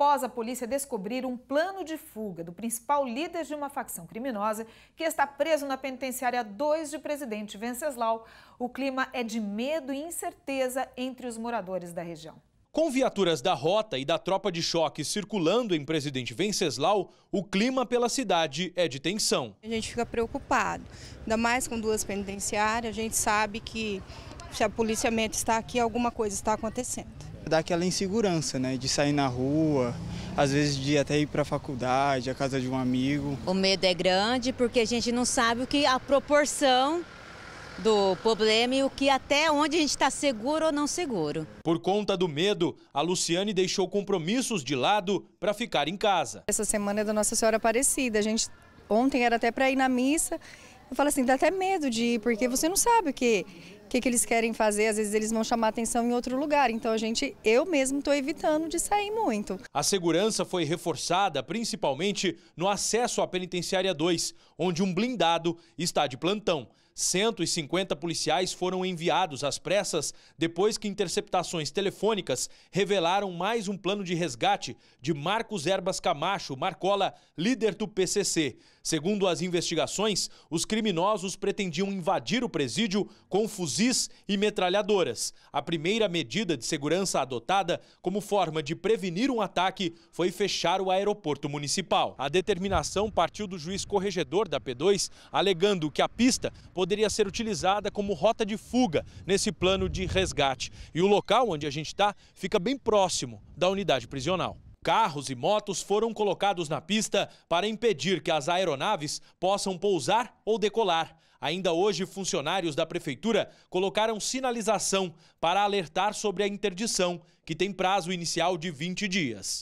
após a polícia descobrir um plano de fuga do principal líder de uma facção criminosa que está preso na penitenciária 2 de Presidente Venceslau, o clima é de medo e incerteza entre os moradores da região. Com viaturas da Rota e da Tropa de Choque circulando em Presidente Venceslau, o clima pela cidade é de tensão. A gente fica preocupado, ainda mais com duas penitenciárias, a gente sabe que se a policiamento está aqui, alguma coisa está acontecendo. Dá aquela insegurança, né? De sair na rua, às vezes de até ir para a faculdade, a casa de um amigo. O medo é grande porque a gente não sabe o que a proporção do problema e o que até onde a gente está seguro ou não seguro. Por conta do medo, a Luciane deixou compromissos de lado para ficar em casa. Essa semana é da Nossa Senhora Aparecida. A gente ontem era até para ir na missa eu falo assim, dá até medo de ir, porque você não sabe o que, que, que eles querem fazer, às vezes eles vão chamar atenção em outro lugar. Então a gente, eu mesmo estou evitando de sair muito. A segurança foi reforçada principalmente no acesso à penitenciária 2, onde um blindado está de plantão. 150 policiais foram enviados às pressas depois que interceptações telefônicas revelaram mais um plano de resgate de Marcos Erbas Camacho, Marcola, líder do PCC. Segundo as investigações, os criminosos pretendiam invadir o presídio com fuzis e metralhadoras. A primeira medida de segurança adotada como forma de prevenir um ataque foi fechar o aeroporto municipal. A determinação partiu do juiz corregedor da P2, alegando que a pista poderia ser utilizada como rota de fuga nesse plano de resgate. E o local onde a gente está fica bem próximo da unidade prisional. Carros e motos foram colocados na pista para impedir que as aeronaves possam pousar ou decolar. Ainda hoje, funcionários da prefeitura colocaram sinalização para alertar sobre a interdição, que tem prazo inicial de 20 dias.